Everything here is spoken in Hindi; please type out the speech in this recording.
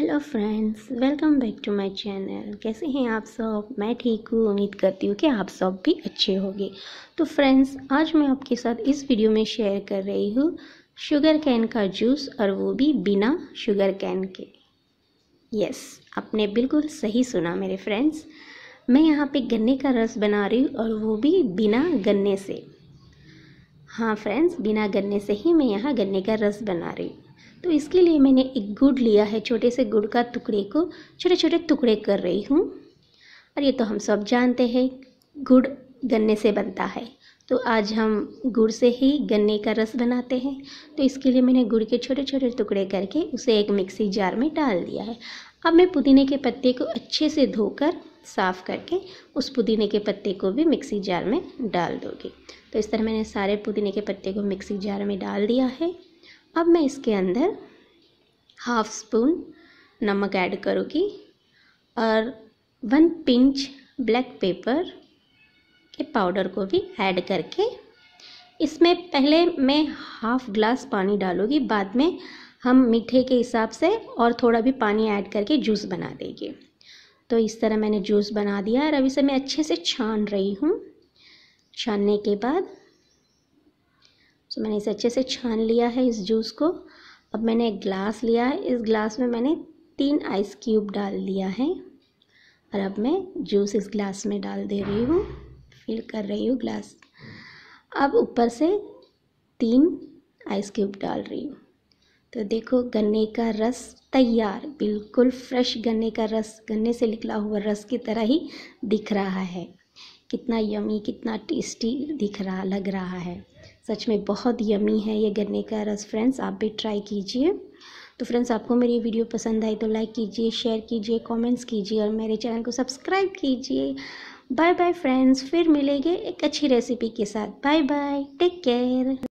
hello friends welcome back to my channel कैसे हैं आप सब मैं ठीक हूँ उम्मीद करती हूँ कि आप सब भी अच्छे होंगे तो फ्रेंड्स आज मैं आपके साथ इस वीडियो में शेयर कर रही हूँ शुगर कैन का जूस और वो भी बिना शुगर कैन के यस आपने बिल्कुल सही सुना मेरे फ्रेंड्स मैं यहाँ पे गन्ने का रस बना रही हूँ और वो भी बिना गन्ने से हाँ फ्रेंड्स बिना गन्ने से ही मैं यहाँ गन्ने का रस बना रही हूँ तो इसके लिए मैंने एक गुड़ लिया है छोटे से गुड़ का टुकड़े को छोटे छोटे टुकड़े कर रही हूँ और ये तो हम सब जानते हैं गुड़ गन्ने से बनता है तो आज हम गुड़ से ही गन्ने का रस बनाते हैं तो इसके लिए मैंने गुड़ के छोटे छोटे टुकड़े करके उसे एक मिक्सी जार में डाल दिया है अब मैं पुदीने के पत्ते को अच्छे से धोकर साफ़ करके उस पुदीने के पत्ते को भी मिक्सी जार में डाल दोगे तो इस तरह मैंने सारे पुदीने के पत्ते को मिक्सी जार में डाल दिया है अब मैं इसके अंदर हाफ स्पून नमक ऐड करूँगी और वन पिंच ब्लैक पेपर के पाउडर को भी ऐड करके इसमें पहले मैं हाफ ग्लास पानी डालूँगी बाद में हम मीठे के हिसाब से और थोड़ा भी पानी ऐड करके जूस बना देंगे तो इस तरह मैंने जूस बना दिया और अभी से मैं अच्छे से छान रही हूँ छानने के बाद सो तो मैंने इसे अच्छे से छान लिया है इस जूस को अब मैंने एक ग्लास लिया है इस ग्लास में मैंने तीन आइस क्यूब डाल लिया है और अब मैं जूस इस ग्लास में डाल दे रही हूँ फिल कर रही हूँ ग्लास अब ऊपर से तीन आइस क्यूब डाल रही हूँ तो देखो गन्ने का रस तैयार बिल्कुल फ्रेश गन्ने का रस गन्ने से निकला हुआ रस की तरह ही दिख रहा है कितना यमी कितना टेस्टी दिख रहा लग रहा है सच में बहुत यमी है ये गन्ने का रस फ्रेंड्स आप भी ट्राई कीजिए तो फ्रेंड्स आपको मेरी वीडियो पसंद आई तो लाइक कीजिए शेयर कीजिए कमेंट्स कीजिए और मेरे चैनल को सब्सक्राइब कीजिए बाय बाय फ्रेंड्स फिर मिलेंगे एक अच्छी रेसिपी के साथ बाय बाय टेक केयर